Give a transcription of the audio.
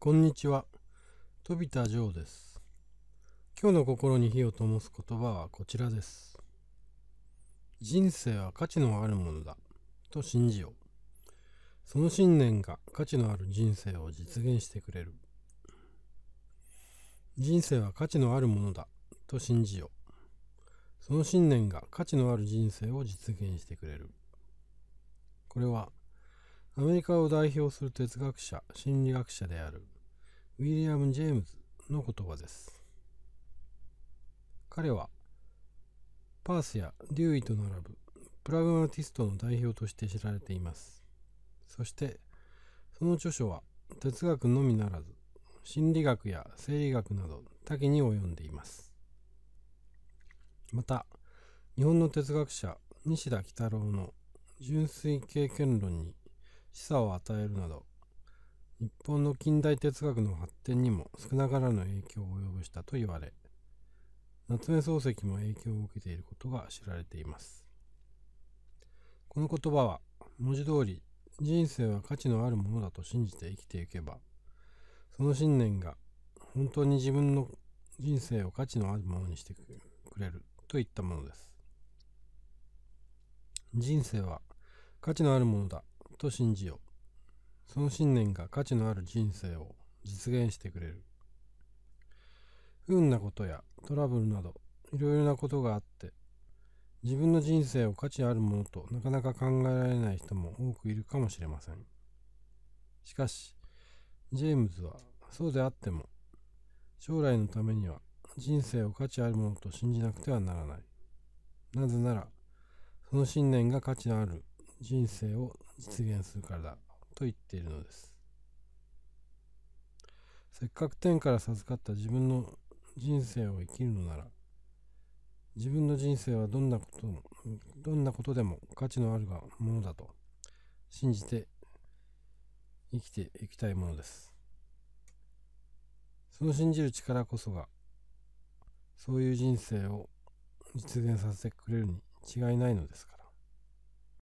こんにちは飛田城です今日の心に火を灯す言葉はこちらです人生は価値のあるものだと信じようその信念が価値のある人生を実現してくれる人生は価値のあるものだと信じようその信念が価値のある人生を実現してくれるこれはアメリカを代表する哲学者、心理学者であるウィリアム・ジェームズの言葉です。彼は、パースやデューイと並ぶプラグマティストの代表として知られています。そして、その著書は哲学のみならず、心理学や生理学など多岐に及んでいます。また、日本の哲学者西田喜太郎の純粋経験論に示唆を与えるなど、日本の近代哲学の発展にも少なからぬ影響を及ぼしたと言われ、夏目漱石も影響を受けていることが知られています。この言葉は、文字通り、人生は価値のあるものだと信じて生きていけば、その信念が本当に自分の人生を価値のあるものにしてくれるといったものです。人生は価値のあるものだと信じよう。その信念が価値のある人生を実現してくれる。不運なことやトラブルなど、いろいろなことがあって、自分の人生を価値あるものとなかなか考えられない人も多くいるかもしれません。しかし、ジェームズはそうであっても、将来のためには人生を価値あるものと信じなくてはならない。なぜなら、その信念が価値のある人生を実現するからだと言っているのですせっかく天から授かった自分の人生を生きるのなら自分の人生はどんなことどんなことでも価値のあるがものだと信じて生きていきたいものですその信じる力こそがそういう人生を実現させてくれるに違いないのですから